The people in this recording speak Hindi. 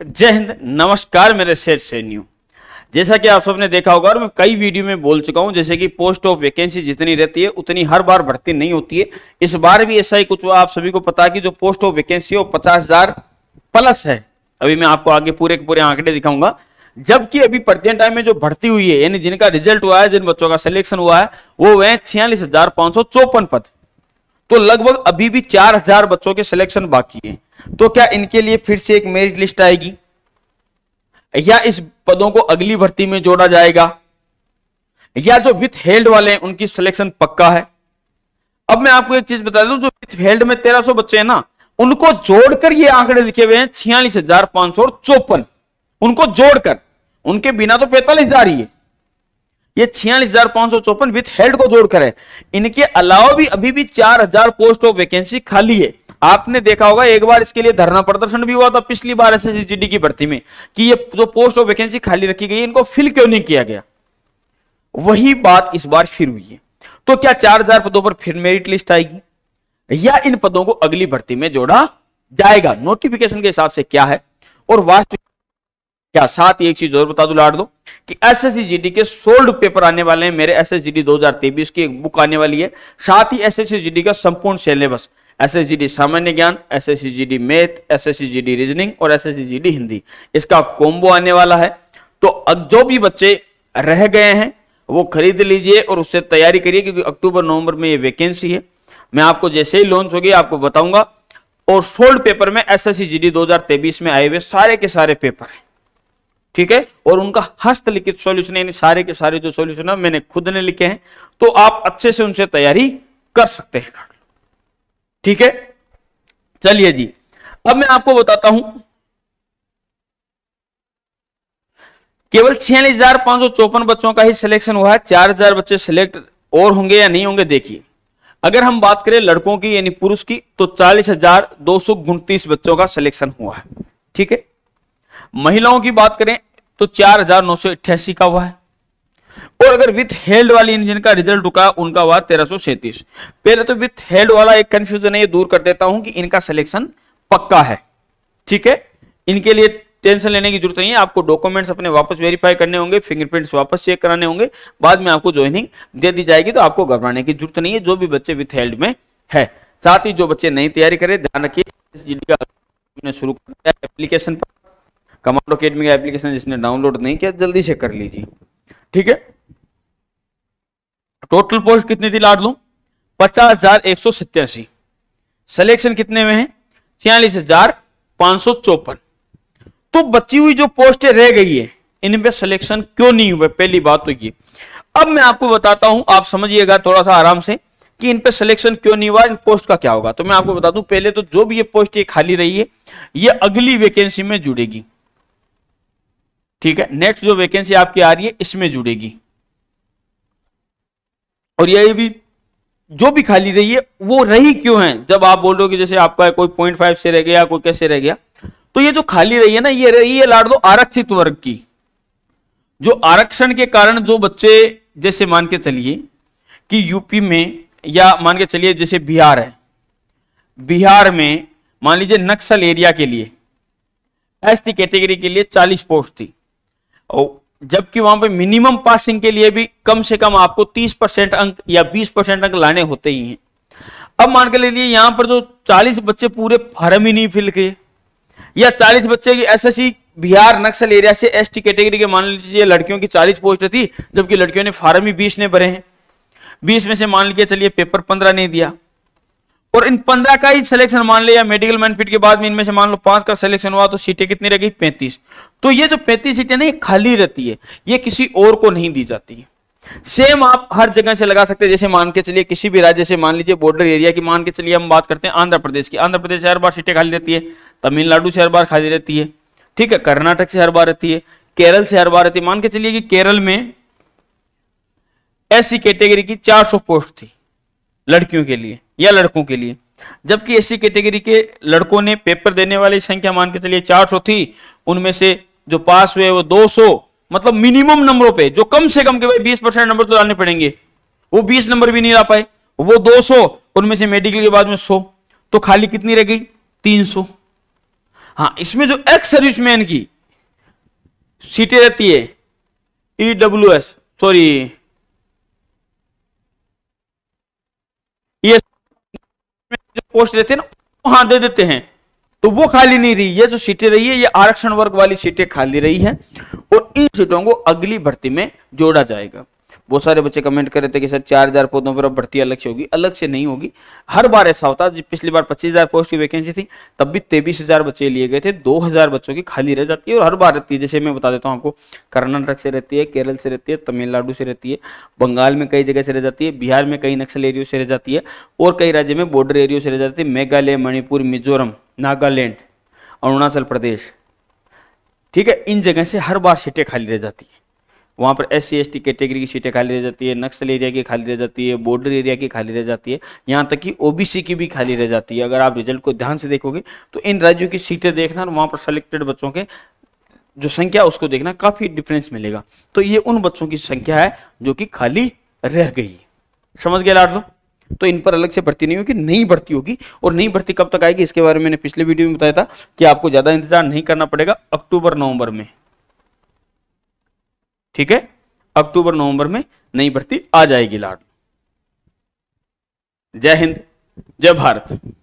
जय हिंद नमस्कार मेरे शेर सैन्यू जैसा कि आप सबने देखा होगा और मैं कई वीडियो में बोल चुका हूं जैसे कि पोस्ट ऑफ वैकेंसी जितनी रहती है उतनी हर बार भर्ती नहीं होती है इस बार भी ऐसा ही कुछ आप सभी को पता है कि जो पोस्ट ऑफ वैकेंसी है वो पचास हजार प्लस है अभी मैं आपको आगे पूरे के पूरे आंकड़े दिखाऊंगा जबकि अभी प्रेजेंट टाइम में जो भर्ती हुई है यानी जिनका रिजल्ट हुआ है जिन बच्चों का सिलेक्शन हुआ है वो है छियालीस हजार पांच सौ चौपन पद तो लगभग अभी भी 4000 बच्चों के सिलेक्शन बाकी हैं तो क्या इनके लिए फिर से एक मेरिट लिस्ट आएगी या इस पदों को अगली भर्ती में जोड़ा जाएगा या जो विथ हेल्ड वाले हैं उनकी सिलेक्शन पक्का है अब मैं आपको एक चीज बता दू जो विथ हेल्ड में तेरह बच्चे हैं ना उनको जोड़कर ये आंकड़े लिखे हुए हैं छियालीस हजार पांच सौ चौपन उनको जोड़कर उनके बिना तो पैंतालीस हजार ही है ये छियालीस हजार पांच सौ चौपन विथ हेल्ड को जोड़कर है इनके अलावा भी अभी भी चार हजार पोस्ट ऑफ वैकेंसी खाली है आपने देखा होगा एक बार इसके लिए धरना प्रदर्शन भी हुआ था पिछली बार एस एस की भर्ती में कि ये जो पोस्ट ऑफ वैकेंसी खाली रखी गई इनको फिल क्यों नहीं किया गया वही बात इस बार फिर हुई है तो क्या चार हजार पदों पर फिर मेरिट लिस्ट आएगी या इन पदों को अगली भर्ती में जोड़ा जाएगा नोटिफिकेशन के हिसाब से क्या है और वास्तविक क्या साथ ही एक चीज और बता दो लाट दो कि एसएससीजीडी के सोल्ड पेपर आने वाले हैं मेरे एसएसजीडी 2023 की एक बुक आने वाली है साथ ही एसएससीजीडी का संपूर्ण सिलेबस एसएसजीडी सामान्य ज्ञान एसएससीजीडी मैथ एसएससीजीडी रीजनिंग और एसएससीजीडी हिंदी इसका कॉम्बो आने वाला है तो जो भी बच्चे रह गए हैं वो खरीद लीजिए और उससे तैयारी करिए क्योंकि अक्टूबर नवंबर में ये वैकेंसी है मैं आपको जैसे ही लॉन्च होगी आपको बताऊंगा और सोल्ड पेपर में एसएससी जीडी 2023 में आए हुए सारे के सारे पेपर हैं ठीक है और उनका हस्तलिखित सॉल्यूशन यानी सारे के सारे जो सॉल्यूशन है मैंने खुद ने लिखे हैं तो आप अच्छे से उनसे तैयारी कर सकते हैं ठीक है चलिए जी अब मैं आपको बताता हूं केवल छियालीस हजार पांच सौ चौपन बच्चों का ही सिलेक्शन हुआ है चार हजार बच्चे सिलेक्ट और होंगे या नहीं होंगे देखिए अगर हम बात करें लड़कों की यानी पुरुष की तो चालीस हजार दो सौ उनतीस बच्चों का सिलेक्शन हुआ है ठीक है महिलाओं की बात करें तो चार हजार नौ सौ अट्ठासी का हुआ है और अगर विथ हेल्ड वाली इंजन का रिजल्ट रुका उनका हुआ तेरह सौ सैंतीस पहले तो विथ हेल्ड वाला एक कंफ्यूजन है ये दूर कर देता हूं कि इनका सिलेक्शन पक्का है ठीक है इनके लिए टेंशन लेने की जरूरत नहीं है आपको डॉक्यूमेंट्स अपने वापस वेरीफाई करने होंगे फिंगरप्रिंट्स वापस चेक कराने होंगे बाद में आपको ज्वाइनिंग दे दी जाएगी तो आपको घबराने की जरूरत नहीं है जो भी बच्चे विथ हेल्ड में है साथ ही जो बच्चे नई तैयारी करें ध्यान रखिए शुरू कर दिया एप्लीकेशन पर कमांडो अकेडमी का एप्लीकेशन जिसने डाउनलोड नहीं किया जल्दी से कर लीजिए ठीक है टोटल पोस्ट कितनी थी लाड लू पचास हजार एक सौ सिलेक्शन कितने में है छियालीस हजार पांच सौ चौपन तो बची हुई जो पोस्ट रह गई है इनमें सिलेक्शन क्यों नहीं हुआ पहली बात तो ये अब मैं आपको बताता हूं आप समझिएगा थोड़ा सा आराम से कि इन पे सिलेक्शन क्यों नहीं हुआ इन पोस्ट का क्या होगा तो मैं आपको बता दूं पहले तो जो भी ये पोस्ट ये खाली रही है ये अगली वैकेंसी में जुड़ेगी ठीक है नेक्स्ट जो वैकेंसी आपकी आ रही है इसमें जुड़ेगी और ये भी जो भी खाली रही है वो रही क्यों है जब आप बोल रहे हो कि जैसे आपका कोई पॉइंट फाइव से रह गया कोई कैसे रह गया तो ये जो खाली रही है ना ये रही है लाड़ दो आरक्षित वर्ग की जो आरक्षण के कारण जो बच्चे जैसे मान के चलिए कि यूपी में या मान के चलिए जैसे बिहार है बिहार में मान लीजिए नक्सल एरिया के लिए एस कैटेगरी के लिए 40 पोस्ट थी जबकि वहां पे मिनिमम पासिंग के लिए भी कम से कम आपको 30 परसेंट अंक या 20 परसेंट अंक लाने होते ही हैं अब मान के लीजिए यहां पर जो 40 बच्चे पूरे फॉर्म ही नहीं फिल किए या 40 बच्चे की एसएससी बिहार नक्सल एरिया से एसटी कैटेगरी के मान लीजिए लड़कियों की 40 पोस्ट थी जबकि लड़कियों ने फार्म ही बीस ने भरे हैं बीस में से मान लीजिए चलिए पेपर पंद्रह नहीं दिया और इन पंद्रह का ही सिलेक्शन मान लिया मेडिकल मैनफिट के बाद में इनमें से मान लो पांच का सिलेक्शन हुआ तो सीटें कितनी रह गई पैंतीस तो ये जो पैंतीस सीटें ना ये खाली रहती है ये किसी और को नहीं दी जाती है सेम आप हर जगह से लगा सकते हैं जैसे मान के चलिए किसी भी राज्य से मान लीजिए बॉर्डर एरिया की मान के चलिए हम बात करते हैं आंध्र प्रदेश की आंध्र प्रदेश से हर बार सीटें खाली रहती है तमिलनाडु से हर बार खाली रहती है ठीक है कर्नाटक से हर बार रहती है केरल से हर बार रहती है मान के चलिए कि केरल में ऐसी कैटेगरी की चार पोस्ट थी लड़कियों के लिए या लड़कों के लिए जबकि एस कैटेगरी के, लड़कों ने पेपर देने वाली संख्या मान के चलिए चार थी उनमें से जो पास हुए वो दो मतलब मिनिमम नंबरों पे जो कम से कम के भाई 20 परसेंट नंबर तो डालने पड़ेंगे वो 20 नंबर भी नहीं ला पाए वो 200 उनमें से मेडिकल के बाद में 100 तो खाली कितनी रह गई 300 हाँ इसमें जो एक्स सर्विसमैन की सीटें रहती है ईडब्ल्यू e सॉरी पोस्ट रहते हैं ना वहां दे देते हैं तो वो खाली नहीं रही ये जो सीटें रही है ये आरक्षण वर्ग वाली सीटें खाली रही है और इन सीटों को अगली भर्ती में जोड़ा जाएगा बहुत सारे बच्चे कमेंट कर रहे थे कि सर चार हजार पदों पर अब भर्ती अलग से होगी अलग से नहीं होगी हर बार ऐसा होता है पिछली बार पच्चीस हजार पोस्ट की वैकेंसी थी तब भी तेईस हजार बच्चे लिए गए थे दो हजार बच्चों की खाली रह जाती है और हर बार रहती है जैसे मैं बता देता हूँ आपको कर्नाटक से रहती है केरल से रहती है तमिलनाडु से रहती है बंगाल में कई जगह से रह जाती है बिहार में कई नक्सल एरियो से रह जाती है और कई राज्य में बॉर्डर एरियो से रह जाती है मेघालय मणिपुर मिजोरम नागालैंड अरुणाचल प्रदेश ठीक है इन जगह से हर बार सीटें खाली रह जाती है वहाँ पर एस सी कैटेगरी की सीटें खाली रह जाती है नक्सल एरिया की खाली रह जाती है बॉर्डर एरिया की खाली रह जाती है यहाँ तक कि ओबीसी की भी खाली रह जाती है अगर आप रिजल्ट को ध्यान से देखोगे तो इन राज्यों की सीटें देखना और वहाँ पर सेलेक्टेड बच्चों के जो संख्या उसको देखना काफ़ी डिफरेंस मिलेगा तो ये उन बच्चों की संख्या है जो कि खाली रह गई है समझ गया लाडो तो इन पर अलग से भर्ती नहीं होगी नई भर्ती होगी और नई भर्ती कब तक आएगी इसके बारे में मैंने पिछले वीडियो में बताया था कि आपको ज़्यादा इंतजार नहीं करना पड़ेगा अक्टूबर नवंबर में ठीक है अक्टूबर नवंबर में नई भर्ती आ जाएगी लाड जय हिंद जय भारत